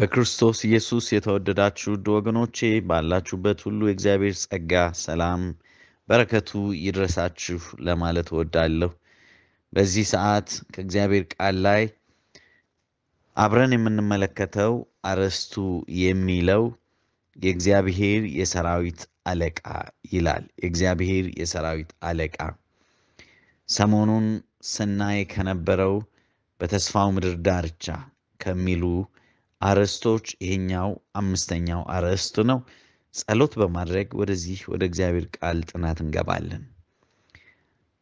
በክርስቶስ ኢየሱስ የተወደዳችሁ ውድ ወገኖቼ ባላችሁበት ሁሉ የእግዚአብሔር ጸጋ፣ ሰላም፣ በረከቱ ይድረሳችሁ ለማለት እወዳለሁ። በዚህ ሰዓት ከእግዚአብሔር ቃል ላይ አብረን የምንመለከተው አርዕስቱ የሚለው የእግዚአብሔር የሰራዊት አለቃ ይላል። የእግዚአብሔር የሰራዊት አለቃ ሰሞኑን ስናይ ከነበረው በተስፋው ምድር ዳርቻ ከሚሉ አርዕስቶች ይሄኛው አምስተኛው አርዕስት ነው። ጸሎት በማድረግ ወደዚህ ወደ እግዚአብሔር ቃል ጥናት እንገባለን።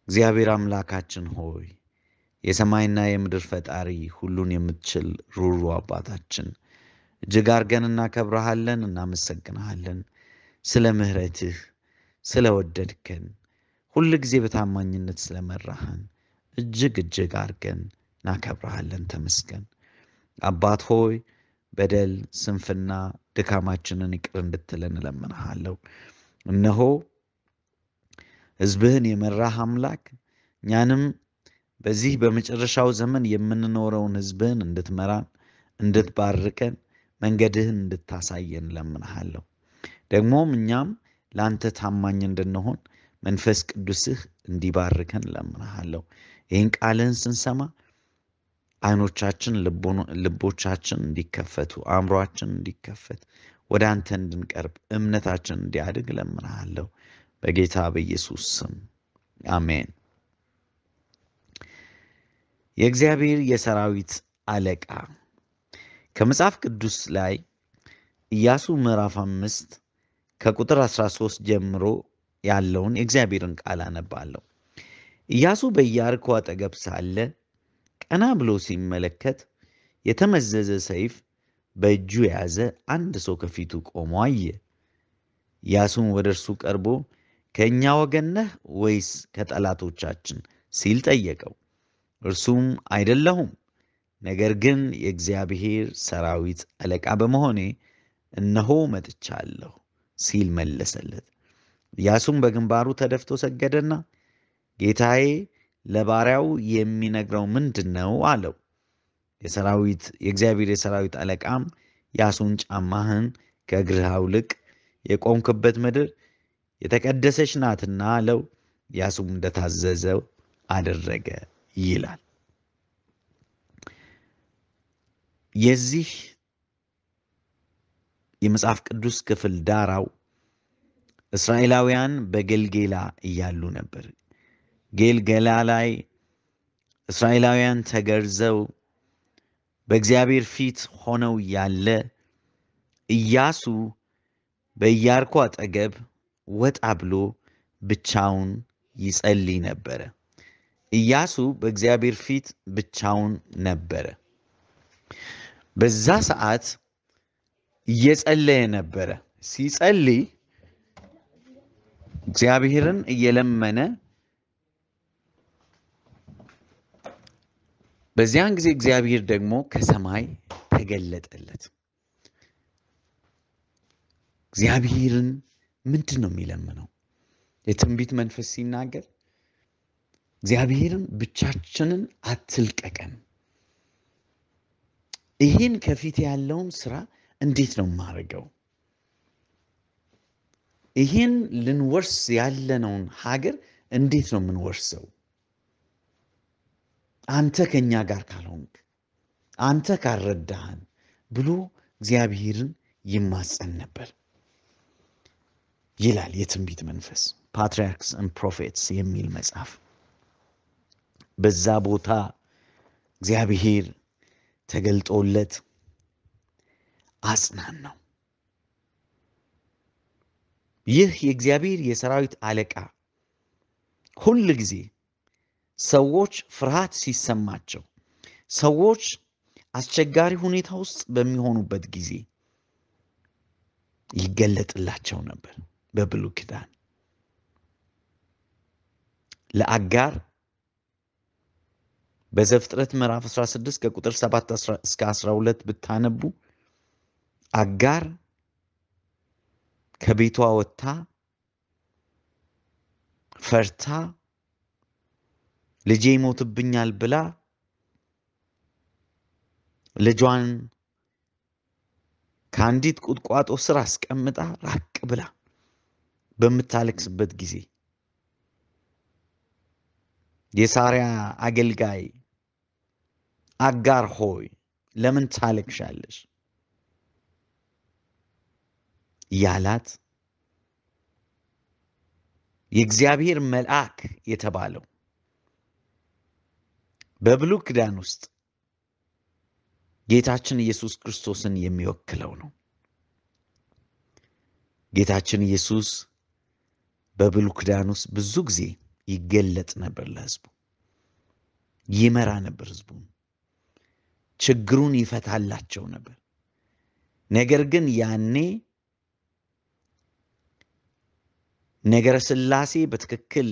እግዚአብሔር አምላካችን ሆይ የሰማይና የምድር ፈጣሪ ሁሉን የምትችል ሩሩ አባታችን እጅግ አርገን እናከብረሃለን፣ እናመሰግንሃለን ስለ ምሕረትህ ስለ ወደድከን ሁል ጊዜ በታማኝነት ስለመራህን እጅግ እጅግ አርገን እናከብረሃለን። ተመስገን አባት ሆይ በደል፣ ስንፍና፣ ድካማችንን ይቅር እንድትለን እለምንሃለሁ። እነሆ ሕዝብህን የመራህ አምላክ እኛንም በዚህ በመጨረሻው ዘመን የምንኖረውን ሕዝብህን እንድትመራን እንድትባርከን መንገድህን እንድታሳየን እለምንሃለሁ። ደግሞም እኛም ለአንተ ታማኝ እንድንሆን መንፈስ ቅዱስህ እንዲባርከን እለምንሃለሁ። ይህን ቃልህን ስንሰማ አይኖቻችን፣ ልቦቻችን እንዲከፈቱ፣ አእምሯችን እንዲከፈት፣ ወደ አንተ እንድንቀርብ እምነታችን እንዲያድግ ለምናሃለሁ በጌታ በኢየሱስ ስም አሜን። የእግዚአብሔር የሰራዊት አለቃ ከመጽሐፍ ቅዱስ ላይ ኢያሱ ምዕራፍ አምስት ከቁጥር 13 ጀምሮ ያለውን የእግዚአብሔርን ቃል አነባለሁ። ኢያሱ በኢያሪኮ አጠገብ ሳለ ቀና ብሎ ሲመለከት የተመዘዘ ሰይፍ በእጁ የያዘ አንድ ሰው ከፊቱ ቆሞ አየ። ኢያሱም ወደ እርሱ ቀርቦ ከእኛ ወገን ነህ ወይስ ከጠላቶቻችን ሲል ጠየቀው። እርሱም አይደለሁም፣ ነገር ግን የእግዚአብሔር ሰራዊት አለቃ በመሆኔ እነሆ መጥቻለሁ ሲል መለሰለት። ኢያሱም በግንባሩ ተደፍቶ ሰገደና ጌታዬ ለባሪያው የሚነግረው ምንድን ነው አለው። የሰራዊት የእግዚአብሔር የሰራዊት አለቃም ያሱን ጫማህን ከእግርህ አውልቅ፣ የቆምክበት ምድር የተቀደሰች ናትና አለው። ያሱም እንደታዘዘው አደረገ ይላል። የዚህ የመጽሐፍ ቅዱስ ክፍል ዳራው እስራኤላውያን በገልጌላ እያሉ ነበር። ጌልገላ ላይ እስራኤላውያን ተገርዘው በእግዚአብሔር ፊት ሆነው ያለ ኢያሱ በኢያርኮ አጠገብ ወጣ ብሎ ብቻውን ይጸልይ ነበረ። ኢያሱ በእግዚአብሔር ፊት ብቻውን ነበረ። በዛ ሰዓት እየጸለየ ነበረ። ሲጸልይ እግዚአብሔርን እየለመነ በዚያን ጊዜ እግዚአብሔር ደግሞ ከሰማይ ተገለጠለት። እግዚአብሔርን ምንድን ነው የሚለምነው? የትንቢት መንፈስ ሲናገር እግዚአብሔርን ብቻችንን አትልቀቀን፣ ይህን ከፊት ያለውን ስራ እንዴት ነው የማደርገው? ይህን ልንወርስ ያለነውን ሀገር እንዴት ነው የምንወርሰው? አንተ ከእኛ ጋር ካልሆንክ አንተ ካልረዳህን ብሎ እግዚአብሔርን ይማጸን ነበር ይላል የትንቢት መንፈስ ፓትሪያርክስ ን ፕሮፌትስ የሚል መጽሐፍ። በዛ ቦታ እግዚአብሔር ተገልጦለት አጽናን ነው። ይህ የእግዚአብሔር የሰራዊት አለቃ ሁል ጊዜ ሰዎች ፍርሃት ሲሰማቸው፣ ሰዎች አስቸጋሪ ሁኔታ ውስጥ በሚሆኑበት ጊዜ ይገለጥላቸው ነበር። በብሉ ኪዳን ለአጋር በዘፍጥረት ምዕራፍ 16 ከቁጥር 7 እስከ 12 ብታነቡ አጋር ከቤቷ ወጥታ ፈርታ ልጄ ይሞትብኛል ብላ ልጇን ከአንዲት ቁጥቋጦ ስር አስቀምጣ ራቅ ብላ በምታለቅስበት ጊዜ የሳሪያ አገልጋይ አጋር ሆይ ለምን ታለቅሻለሽ? ያላት የእግዚአብሔር መልአክ የተባለው በብሉ ኪዳን ውስጥ ጌታችን ኢየሱስ ክርስቶስን የሚወክለው ነው። ጌታችን ኢየሱስ በብሉ ኪዳን ውስጥ ብዙ ጊዜ ይገለጥ ነበር ለህዝቡ ይመራ ነበር ህዝቡን ችግሩን ይፈታላቸው ነበር። ነገር ግን ያኔ ነገረ ስላሴ በትክክል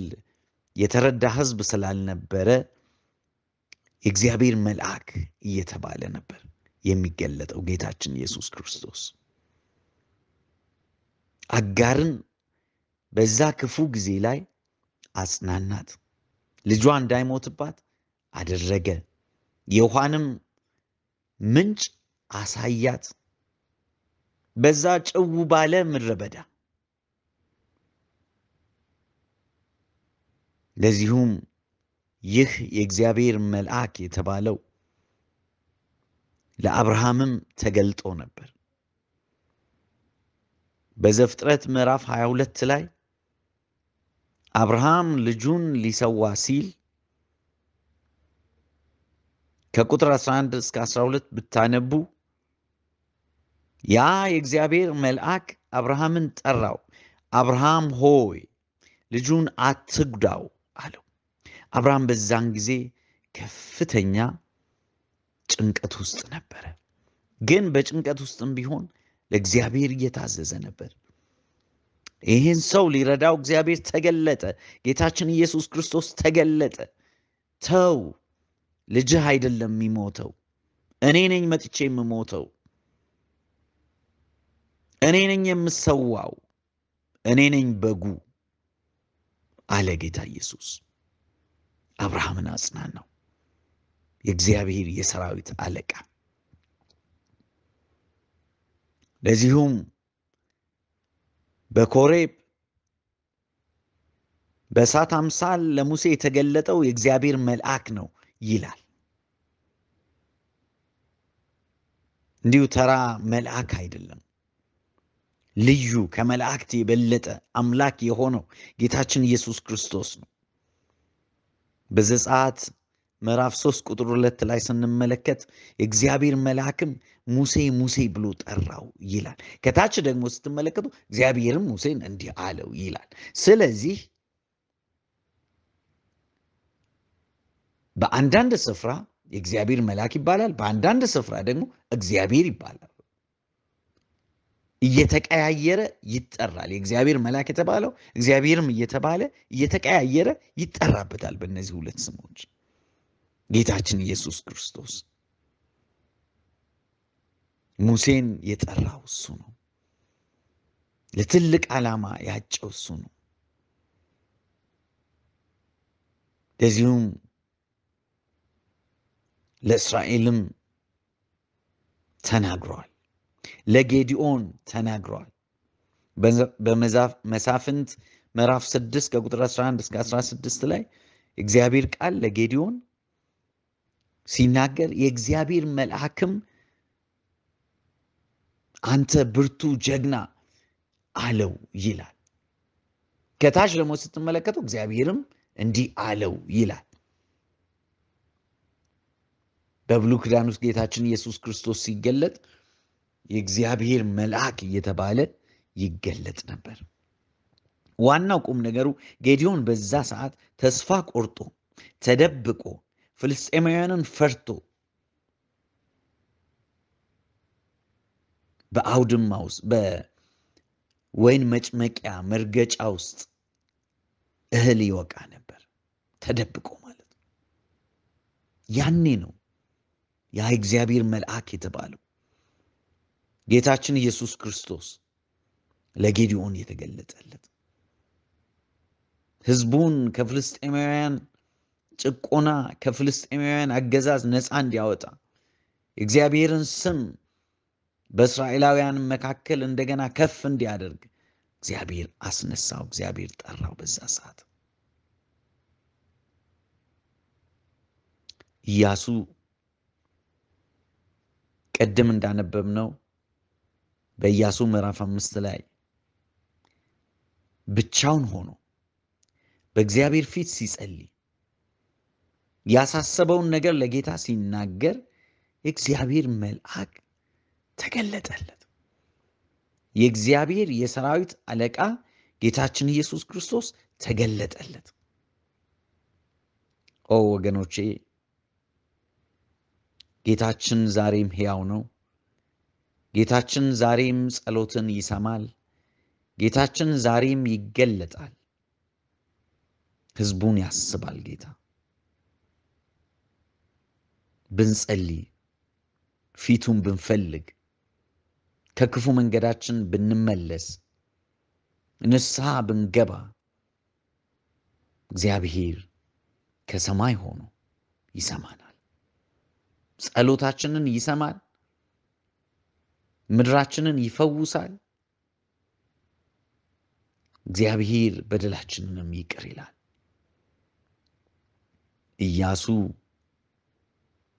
የተረዳ ህዝብ ስላልነበረ የእግዚአብሔር መልአክ እየተባለ ነበር የሚገለጠው ጌታችን ኢየሱስ ክርስቶስ አጋርን በዛ ክፉ ጊዜ ላይ አጽናናት፣ ልጇ እንዳይሞትባት አደረገ። የውሃንም ምንጭ አሳያት። በዛ ጭው ባለ ምድረ በዳ ለዚሁም ይህ የእግዚአብሔር መልአክ የተባለው ለአብርሃምም ተገልጦ ነበር። በዘፍጥረት ምዕራፍ 22 ላይ አብርሃም ልጁን ሊሰዋ ሲል ከቁጥር 11 እስከ 12 ብታነቡ ያ የእግዚአብሔር መልአክ አብርሃምን ጠራው። አብርሃም ሆይ ልጁን አትጉዳው አለው። አብርሃም በዛን ጊዜ ከፍተኛ ጭንቀት ውስጥ ነበረ። ግን በጭንቀት ውስጥም ቢሆን ለእግዚአብሔር እየታዘዘ ነበር። ይህን ሰው ሊረዳው እግዚአብሔር ተገለጠ። ጌታችን ኢየሱስ ክርስቶስ ተገለጠ። ተው ልጅህ አይደለም የሚሞተው፣ እኔ ነኝ መጥቼ የምሞተው፣ እኔ ነኝ የምሰዋው፣ እኔ ነኝ በጉ አለ ጌታ ኢየሱስ። አብርሃምን አጽናናው። የእግዚአብሔር የሰራዊት አለቃ ለዚሁም በኮሬብ በእሳት አምሳል ለሙሴ የተገለጠው የእግዚአብሔር መልአክ ነው ይላል። እንዲሁ ተራ መልአክ አይደለም። ልዩ ከመላእክት የበለጠ አምላክ የሆነው ጌታችን ኢየሱስ ክርስቶስ ነው። በዘጸአት ምዕራፍ 3 ቁጥር 2 ላይ ስንመለከት እግዚአብሔር መልአክም ሙሴ ሙሴ ብሎ ጠራው ይላል። ከታች ደግሞ ስትመለከቱ እግዚአብሔርም ሙሴን እንዲህ አለው ይላል። ስለዚህ በአንዳንድ ስፍራ የእግዚአብሔር መልአክ ይባላል፣ በአንዳንድ ስፍራ ደግሞ እግዚአብሔር ይባላል። እየተቀያየረ ይጠራል። የእግዚአብሔር መልአክ የተባለው እግዚአብሔርም እየተባለ እየተቀያየረ ይጠራበታል። በእነዚህ ሁለት ስሞች ጌታችን ኢየሱስ ክርስቶስ ሙሴን የጠራው እሱ ነው። ለትልቅ ዓላማ ያጨው እሱ ነው። ለዚሁም ለእስራኤልም ተናግረዋል። ለጌዲኦን ተናግረዋል። በመሳፍንት ምዕራፍ 6 ከቁጥር 11 እስከ 16 ላይ እግዚአብሔር ቃል ለጌዲዮን ሲናገር የእግዚአብሔር መልአክም አንተ ብርቱ ጀግና አለው ይላል። ከታች ደግሞ ስትመለከቱ እግዚአብሔርም እንዲህ አለው ይላል። በብሉይ ኪዳን ውስጥ ጌታችን ኢየሱስ ክርስቶስ ሲገለጥ የእግዚአብሔር መልአክ እየተባለ ይገለጥ ነበር። ዋናው ቁም ነገሩ ጌዲዮን በዛ ሰዓት ተስፋ ቆርጦ ተደብቆ ፍልስጤማውያንን ፈርቶ በአውድማ ውስጥ በወይን መጭመቂያ መርገጫ ውስጥ እህል ይወቃ ነበር፣ ተደብቆ ማለት ነው። ያኔ ነው ያ እግዚአብሔር መልአክ የተባለው ጌታችን ኢየሱስ ክርስቶስ ለጌዲዮን የተገለጠለት ህዝቡን ከፍልስጤማውያን ጭቆና ከፍልስጤማውያን አገዛዝ ነፃ እንዲያወጣ የእግዚአብሔርን ስም በእስራኤላውያን መካከል እንደገና ከፍ እንዲያደርግ እግዚአብሔር አስነሳው። እግዚአብሔር ጠራው። በዛ ሰዓት ኢያሱ ቅድም እንዳነበብነው በኢያሱ ምዕራፍ አምስት ላይ ብቻውን ሆኖ በእግዚአብሔር ፊት ሲጸልይ ያሳሰበውን ነገር ለጌታ ሲናገር የእግዚአብሔር መልአክ ተገለጠለት። የእግዚአብሔር የሰራዊት አለቃ ጌታችን ኢየሱስ ክርስቶስ ተገለጠለት። ኦ ወገኖቼ ጌታችን ዛሬም ሕያው ነው። ጌታችን ዛሬም ጸሎትን ይሰማል። ጌታችን ዛሬም ይገለጣል። ሕዝቡን ያስባል። ጌታ ብንጸልይ፣ ፊቱን ብንፈልግ፣ ከክፉ መንገዳችን ብንመለስ፣ ንስሐ ብንገባ እግዚአብሔር ከሰማይ ሆኖ ይሰማናል። ጸሎታችንን ይሰማል። ምድራችንን ይፈውሳል። እግዚአብሔር በደላችንንም ይቅር ይላል። ኢያሱ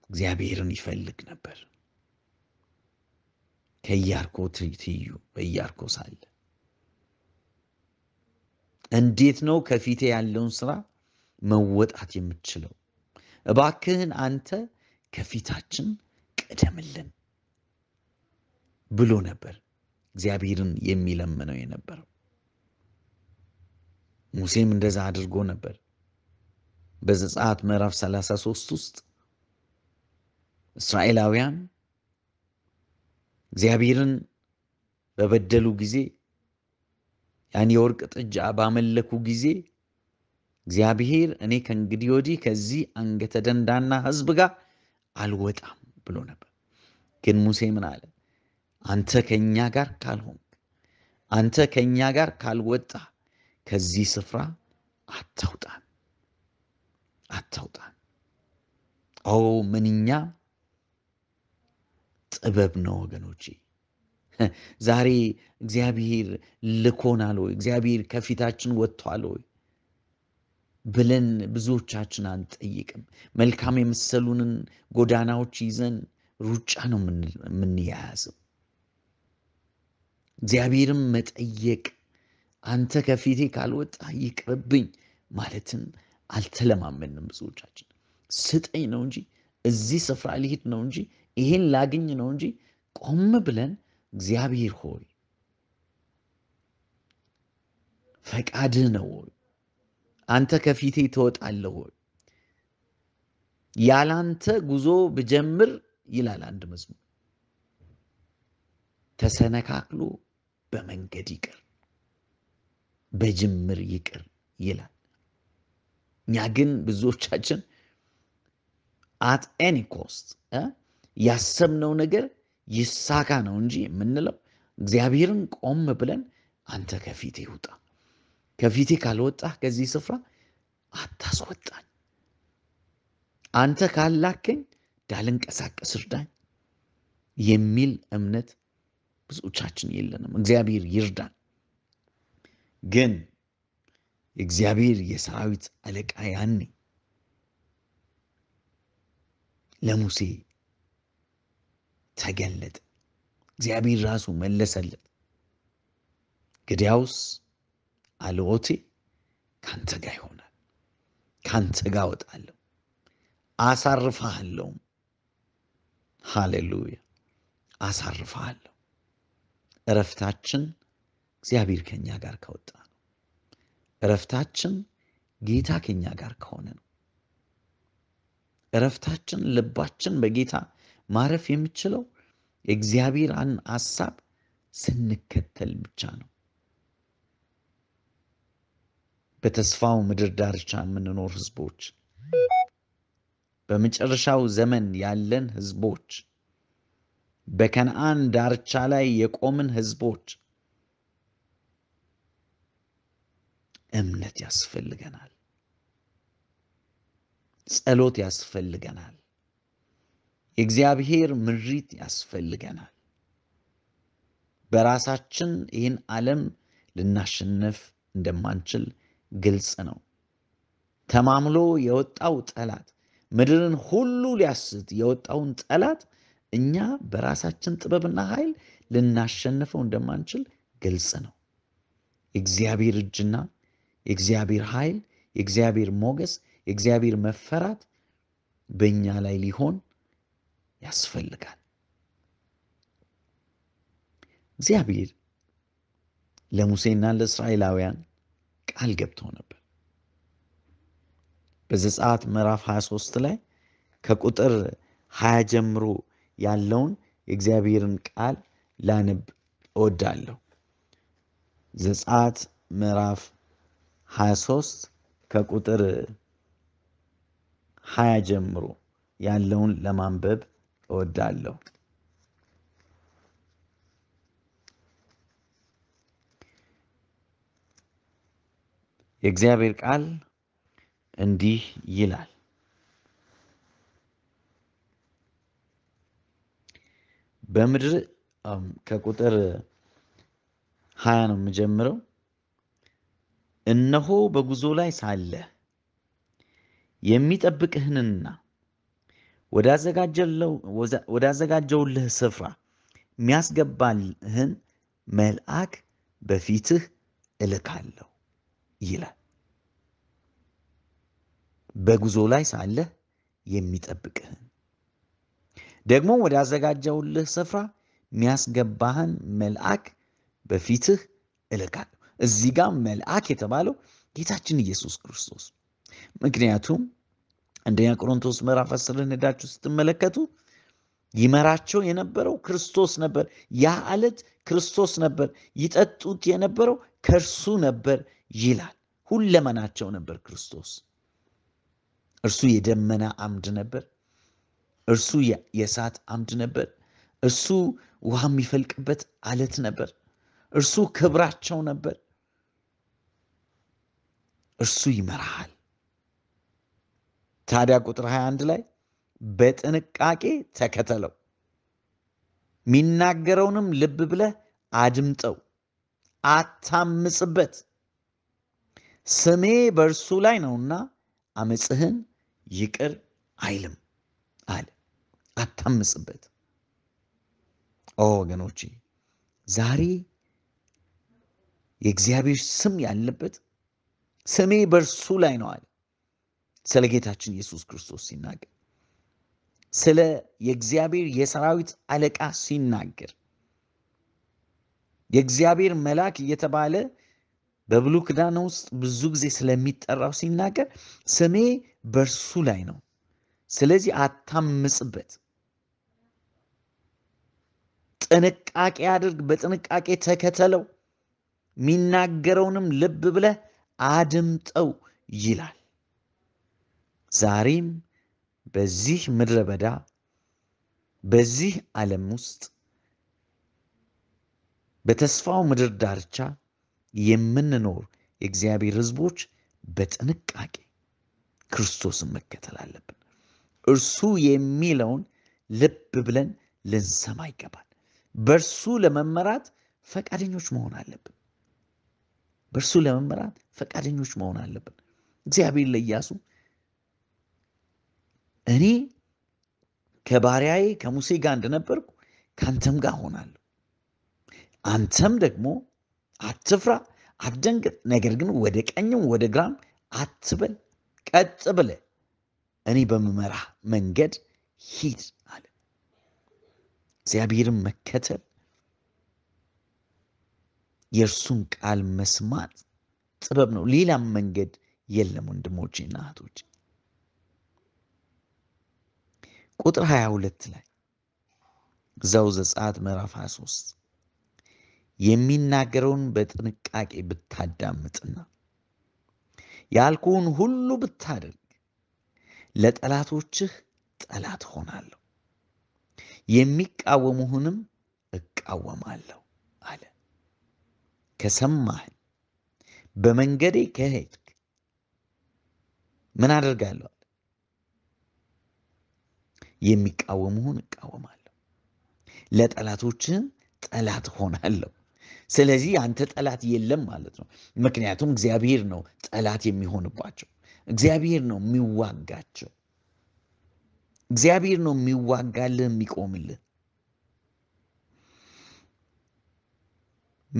እግዚአብሔርን ይፈልግ ነበር። ከኢያሪኮ ትይዩ በኢያሪኮ ሳለ እንዴት ነው ከፊቴ ያለውን ስራ መወጣት የምችለው? እባክህን አንተ ከፊታችን ቅደምልን ብሎ ነበር እግዚአብሔርን የሚለምነው የነበረው። ሙሴም እንደዛ አድርጎ ነበር። በዘጸአት ምዕራፍ 33 ውስጥ እስራኤላውያን እግዚአብሔርን በበደሉ ጊዜ ያን የወርቅ ጥጃ ባመለኩ ጊዜ እግዚአብሔር እኔ ከእንግዲህ ወዲህ ከዚህ አንገተ ደንዳና ህዝብ ጋር አልወጣም ብሎ ነበር። ግን ሙሴ ምን አለ? አንተ ከእኛ ጋር ካልሆንክ፣ አንተ ከእኛ ጋር ካልወጣ ከዚህ ስፍራ አታውጣን አታውጣን። ኦ ምንኛ ጥበብ ነው ወገኖቼ። ዛሬ እግዚአብሔር ልኮናል ወይ? እግዚአብሔር ከፊታችን ወጥቷል ወይ ብለን ብዙዎቻችን አንጠይቅም። መልካም የመሰሉንን ጎዳናዎች ይዘን ሩጫ ነው የምንያያዘው። እግዚአብሔርም መጠየቅ አንተ ከፊቴ ካልወጣ ይቅርብኝ ማለትም አልተለማመንም። ብዙዎቻችን ስጠኝ ነው እንጂ እዚህ ስፍራ ሊሄድ ነው እንጂ ይሄን ላግኝ ነው እንጂ ቆም ብለን እግዚአብሔር ሆይ ፈቃድህ ነው ሆይ አንተ ከፊቴ ትወጣለህ ሆይ ያላንተ ጉዞ ብጀምር ይላል አንድ መዝሙር ተሰነካክሎ በመንገድ ይቅር፣ በጅምር ይቅር ይላል። እኛ ግን ብዙዎቻችን አት ኤኒ ኮስት ያሰብነው ነገር ይሳካ ነው እንጂ የምንለው እግዚአብሔርን ቆም ብለን አንተ ከፊቴ ውጣ፣ ከፊቴ ካልወጣህ ከዚህ ስፍራ አታስወጣኝ፣ አንተ ካላከኝ ዳልንቀሳቀስ እርዳኝ የሚል እምነት ብዙዎቻችን የለንም። እግዚአብሔር ይርዳን። ግን እግዚአብሔር የሰራዊት አለቃ ያኔ ለሙሴ ተገለጠ። እግዚአብሔር ራሱ መለሰለት። ግዲያውስ አልወቴ ካንተ ጋር ይሆናል፣ ካንተ ጋር ወጣለሁ፣ አሳርፈሃለሁም። ሃሌሉያ አሳርፈሃለሁ። እረፍታችን እግዚአብሔር ከኛ ጋር ከወጣ ነው። እረፍታችን ጌታ ከኛ ጋር ከሆነ ነው። እረፍታችን ልባችን በጌታ ማረፍ የሚችለው የእግዚአብሔርን ሐሳብ ስንከተል ብቻ ነው። በተስፋው ምድር ዳርቻ የምንኖር ህዝቦች፣ በመጨረሻው ዘመን ያለን ህዝቦች በከነአን ዳርቻ ላይ የቆምን ህዝቦች እምነት ያስፈልገናል። ጸሎት ያስፈልገናል። የእግዚአብሔር ምሪት ያስፈልገናል። በራሳችን ይህን ዓለም ልናሸንፍ እንደማንችል ግልጽ ነው። ተማምሎ የወጣው ጠላት ምድርን ሁሉ ሊያስት የወጣውን ጠላት እኛ በራሳችን ጥበብና ኃይል ልናሸንፈው እንደማንችል ግልጽ ነው። የእግዚአብሔር እጅና የእግዚአብሔር ኃይል፣ የእግዚአብሔር ሞገስ፣ የእግዚአብሔር መፈራት በእኛ ላይ ሊሆን ያስፈልጋል። እግዚአብሔር ለሙሴና ለእስራኤላውያን ቃል ገብተው ነበር። በዘጸአት ምዕራፍ 23 ላይ ከቁጥር 20 ጀምሮ ያለውን የእግዚአብሔርን ቃል ላንብ እወዳለሁ። ዘጸአት ምዕራፍ 23 ከቁጥር 20 ጀምሮ ያለውን ለማንበብ እወዳለሁ። የእግዚአብሔር ቃል እንዲህ ይላል በምድር ከቁጥር ሀያ ነው የምጀምረው። እነሆ በጉዞ ላይ ሳለ የሚጠብቅህንና ወዳዘጋጀውልህ ስፍራ የሚያስገባልህን መልአክ በፊትህ እልካለሁ ይላል። በጉዞ ላይ ሳለህ የሚጠብቅህን ደግሞ ወዳዘጋጀውልህ ስፍራ የሚያስገባህን መልአክ በፊትህ እልካለሁ። እዚህ ጋር መልአክ የተባለው ጌታችን ኢየሱስ ክርስቶስ። ምክንያቱም አንደኛ ቆሮንቶስ ምዕራፍ አስር ሄዳችሁ ስትመለከቱ ይመራቸው የነበረው ክርስቶስ ነበር። ያ አለት ክርስቶስ ነበር። ይጠጡት የነበረው ከእርሱ ነበር ይላል። ሁለመናቸው ነበር ክርስቶስ። እርሱ የደመና አምድ ነበር። እርሱ የእሳት አምድ ነበር። እርሱ ውሃ የሚፈልቅበት አለት ነበር። እርሱ ክብራቸው ነበር። እርሱ ይመራሃል። ታዲያ ቁጥር 21 ላይ በጥንቃቄ ተከተለው፣ የሚናገረውንም ልብ ብለህ አድምጠው፣ አታምጽበት፣ ስሜ በእርሱ ላይ ነውና አመፅህን ይቅር አይልም አለ። አታምጽበት። ኦ ወገኖቼ ዛሬ የእግዚአብሔር ስም ያለበት ስሜ በእርሱ ላይ ነው አለ። ስለ ጌታችን ኢየሱስ ክርስቶስ ሲናገር፣ ስለ የእግዚአብሔር የሰራዊት አለቃ ሲናገር፣ የእግዚአብሔር መልአክ እየተባለ በብሉይ ኪዳን ውስጥ ብዙ ጊዜ ስለሚጠራው ሲናገር ስሜ በእርሱ ላይ ነው፣ ስለዚህ አታምጽበት። ጥንቃቄ አድርግ፣ በጥንቃቄ ተከተለው፣ የሚናገረውንም ልብ ብለህ አድምጠው ይላል። ዛሬም በዚህ ምድረ በዳ በዚህ ዓለም ውስጥ በተስፋው ምድር ዳርቻ የምንኖር የእግዚአብሔር ሕዝቦች በጥንቃቄ ክርስቶስን መከተል አለብን። እርሱ የሚለውን ልብ ብለን ልንሰማ ይገባል። በእርሱ ለመመራት ፈቃደኞች መሆን አለብን። በእርሱ ለመመራት ፈቃደኞች መሆን አለብን። እግዚአብሔር ለኢያሱ እኔ ከባሪያዬ ከሙሴ ጋር እንደነበርኩ ከአንተም ጋር ሆናለሁ። አንተም ደግሞ አትፍራ፣ አትደንግጥ፣ ነገር ግን ወደ ቀኝም ወደ ግራም አትበል፣ ቀጥ ብለህ እኔ በምመራህ መንገድ ሂድ እግዚአብሔርን መከተል የእርሱን ቃል መስማት ጥበብ ነው። ሌላም መንገድ የለም ወንድሞች እህቶቼ። ቁጥር 22 ላይ እዛው ዘጸአት ምዕራፍ 23 የሚናገረውን በጥንቃቄ ብታዳምጥና ያልኩህን ሁሉ ብታደርግ ለጠላቶችህ ጠላት ሆናለሁ የሚቃወሙህንም እቃወማለሁ አለ። ከሰማህን በመንገዴ ከሄድክ ምን አደርጋለሁ? የሚቃወሙህን እቃወማለሁ፣ ለጠላቶችህን ጠላት ሆናለሁ። ስለዚህ አንተ ጠላት የለም ማለት ነው። ምክንያቱም እግዚአብሔር ነው ጠላት የሚሆንባቸው፣ እግዚአብሔር ነው የሚዋጋቸው። እግዚአብሔር ነው የሚዋጋልን የሚቆምልን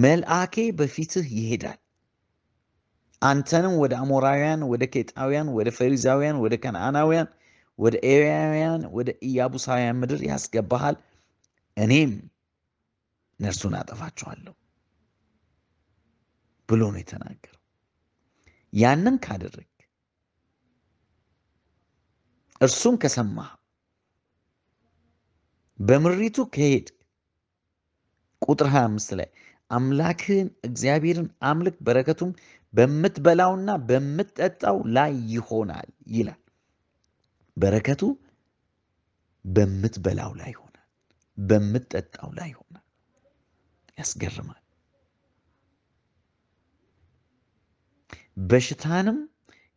መልአኬ በፊትህ ይሄዳል፣ አንተንም ወደ አሞራውያን፣ ወደ ኬጣውያን፣ ወደ ፈሪዛውያን፣ ወደ ከነአናውያን፣ ወደ ኤውያውያን፣ ወደ ኢያቡሳውያን ምድር ያስገባሃል። እኔም እነርሱን አጠፋቸዋለሁ ብሎ ነው የተናገረው። ያንን ካደረግ እርሱን ከሰማህ በምሪቱ ከሄድ ቁጥር 25 ላይ አምላክህን እግዚአብሔርን አምልክ በረከቱም በምትበላውና በምትጠጣው ላይ ይሆናል ይላል። በረከቱ በምትበላው ላይ ይሆናል፣ በምትጠጣው ላይ ይሆናል። ያስገርማል። በሽታንም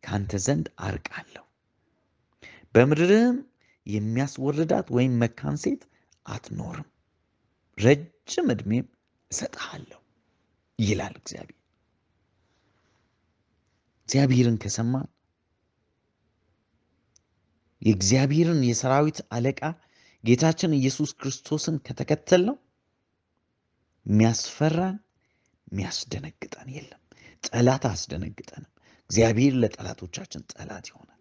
ካንተ ዘንድ አርቃለሁ፣ በምድርህም የሚያስወርዳት ወይም መካን ሴት አትኖርም፣ ረጅም ዕድሜም እሰጥሃለሁ ይላል እግዚአብሔር። እግዚአብሔርን ከሰማን የእግዚአብሔርን የሰራዊት አለቃ ጌታችን ኢየሱስ ክርስቶስን ከተከተል ነው የሚያስፈራን የሚያስደነግጠን የለም። ጠላት አያስደነግጠንም። እግዚአብሔር ለጠላቶቻችን ጠላት ይሆናል።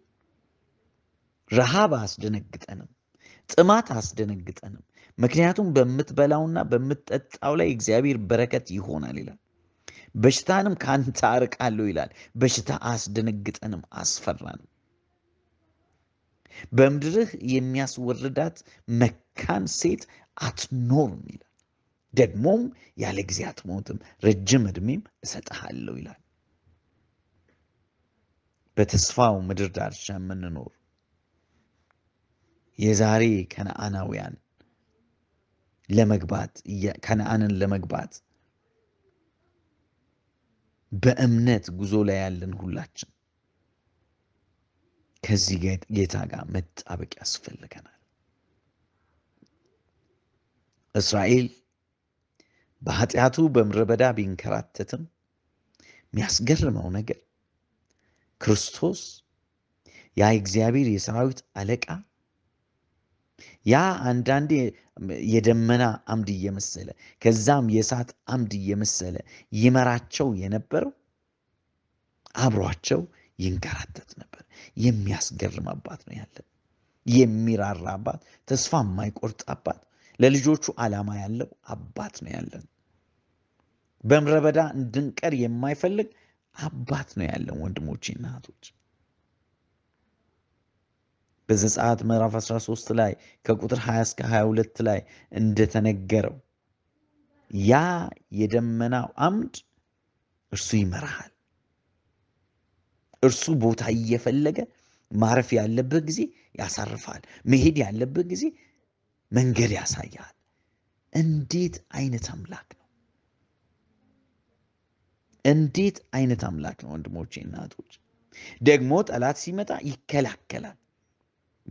ረሃብ አያስደነግጠንም። ጥማት አያስደነግጠንም። ምክንያቱም በምትበላውና በምትጠጣው ላይ እግዚአብሔር በረከት ይሆናል ይላል። በሽታንም ካንተ አርቃለሁ ይላል። በሽታ አስደነግጠንም አስፈራንም። በምድርህ የሚያስወርዳት መካን ሴት አትኖርም ይላል። ደግሞም ያለ ጊዜ አትሞትም፣ ረጅም ዕድሜም እሰጥሃለሁ ይላል። በተስፋው ምድር ዳርቻ የምንኖር የዛሬ ከነአናውያን ለመግባት ከነአንን ለመግባት በእምነት ጉዞ ላይ ያለን ሁላችን ከዚህ ጌታ ጋር መጣበቅ ያስፈልገናል። እስራኤል በኃጢአቱ በምድረ በዳ ቢንከራተትም የሚያስገርመው ነገር ክርስቶስ ያ እግዚአብሔር የሰራዊት አለቃ ያ አንዳንዴ የደመና አምድ እየመሰለ ከዛም የእሳት አምድ እየመሰለ ይመራቸው የነበረው አብሯቸው ይንከራተት ነበር። የሚያስገርም አባት ነው ያለን። የሚራራ አባት፣ ተስፋ የማይቆርጥ አባት፣ ለልጆቹ ዓላማ ያለው አባት ነው ያለን። በምድረ በዳ እንድንቀር የማይፈልግ አባት ነው ያለን። ወንድሞቼ እና በዘጸአት ምዕራፍ 13 ላይ ከቁጥር 20 እስከ 22 ላይ እንደተነገረው ያ የደመናው አምድ እርሱ ይመራሃል። እርሱ ቦታ እየፈለገ ማረፍ ያለበት ጊዜ ያሳርፋል። መሄድ ያለበት ጊዜ መንገድ ያሳያል። እንዴት አይነት አምላክ ነው! እንዴት አይነት አምላክ ነው! ወንድሞቼ፣ እናቶች ደግሞ ጠላት ሲመጣ ይከላከላል።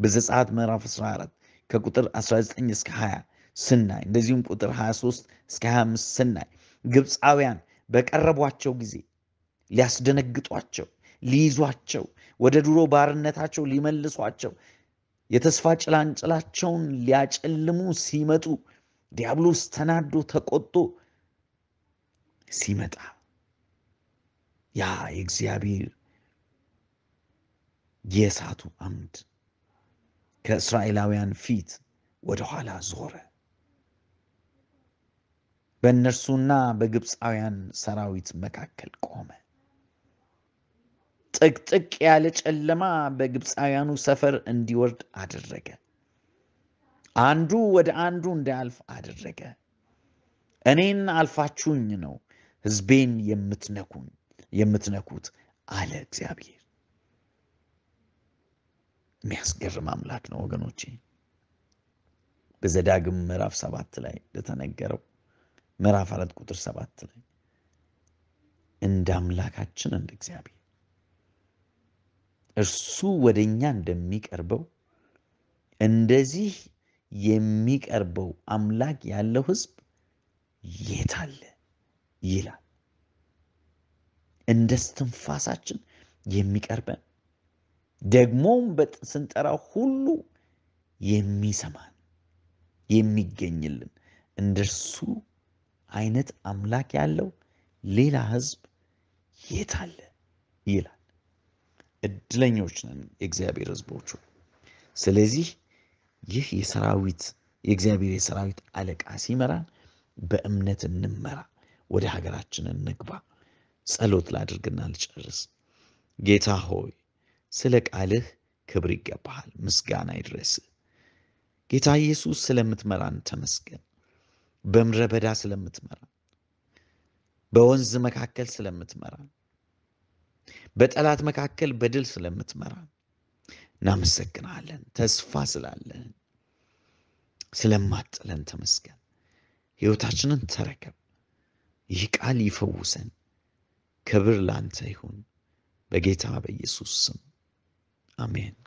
በዘጸአት ምዕራፍ 14 ከቁጥር 19 እስከ 20 ስናይ እንደዚሁም ቁጥር 23 እስከ 25 ስናይ ግብፃውያን በቀረቧቸው ጊዜ ሊያስደነግጧቸው፣ ሊይዟቸው፣ ወደ ድሮ ባርነታቸው ሊመልሷቸው፣ የተስፋ ጭላንጭላቸውን ሊያጨልሙ ሲመጡ ዲያብሎስ ተናዶ ተቆጦ ሲመጣ ያ የእግዚአብሔር የእሳቱ አምድ ከእስራኤላውያን ፊት ወደ ኋላ ዞረ። በእነርሱና በግብፃውያን ሰራዊት መካከል ቆመ። ጥቅጥቅ ያለ ጨለማ በግብፃውያኑ ሰፈር እንዲወርድ አደረገ። አንዱ ወደ አንዱ እንዳያልፍ አደረገ። እኔን አልፋችሁኝ ነው ሕዝቤን የምትነኩኝ የምትነኩት አለ እግዚአብሔር። የሚያስገርም አምላክ ነው ወገኖቼ። በዘዳግም ምዕራፍ ሰባት ላይ እንደተነገረው ምዕራፍ አራት ቁጥር ሰባት ላይ እንደ አምላካችን እንደ እግዚአብሔር እርሱ ወደ እኛ እንደሚቀርበው እንደዚህ የሚቀርበው አምላክ ያለው ሕዝብ የት አለ ይላል። እንደ እስትንፋሳችን የሚቀርበን ደግሞም ስንጠራ ሁሉ የሚሰማን የሚገኝልን እንደርሱ አይነት አምላክ ያለው ሌላ ህዝብ የት አለ ይላል። እድለኞች ነን የእግዚአብሔር ሕዝቦቹ። ስለዚህ ይህ የሰራዊት የእግዚአብሔር የሰራዊት አለቃ ሲመራን በእምነት እንመራ፣ ወደ ሀገራችን እንግባ። ጸሎት ላድርግና ልጨርስ። ጌታ ሆይ ስለ ቃልህ ክብር ይገባሃል፣ ምስጋና ይድረስ። ጌታ ኢየሱስ ስለምትመራን ተመስገን። በምድረ በዳ ስለምትመራ፣ በወንዝ መካከል ስለምትመራ በጠላት መካከል በድል ስለምትመራ እናመሰግናለን። ተስፋ ስላለን ስለማጥለን ተመስገን። ሕይወታችንን ተረከብ። ይህ ቃል ይፈውሰን። ክብር ላንተ ይሁን በጌታ በኢየሱስ ስም። Amén.